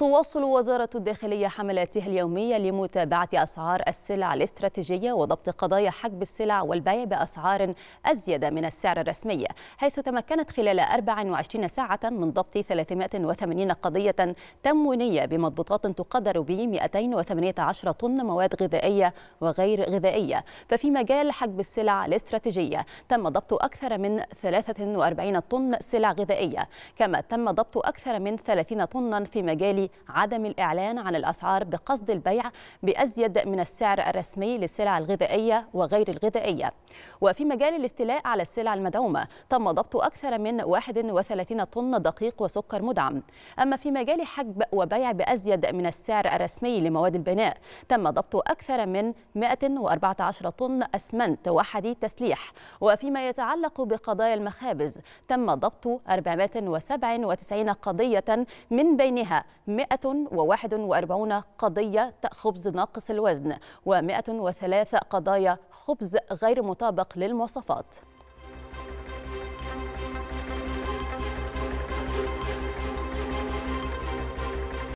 تواصل وزارة الداخلية حملاتها اليومية لمتابعة أسعار السلع الاستراتيجية وضبط قضايا حجب السلع والبيع بأسعار أزيد من السعر الرسمي حيث تمكنت خلال 24 ساعة من ضبط 380 قضية تموينية بمضبوطات تقدر ب 218 طن مواد غذائية وغير غذائية ففي مجال حجب السلع الاستراتيجية تم ضبط أكثر من 43 طن سلع غذائية كما تم ضبط أكثر من 30 طنا في مجال عدم الإعلان عن الأسعار بقصد البيع بأزيد من السعر الرسمي للسلع الغذائية وغير الغذائية وفي مجال الاستيلاء على السلع المدعومة تم ضبط أكثر من 31 طن دقيق وسكر مدعم أما في مجال حجب وبيع بأزيد من السعر الرسمي لمواد البناء تم ضبط أكثر من 114 طن أسمنت وحديد تسليح وفيما يتعلق بقضايا المخابز تم ضبط 497 قضية من بينها 141 قضية خبز ناقص الوزن و103 قضايا خبز غير مطابق للمواصفات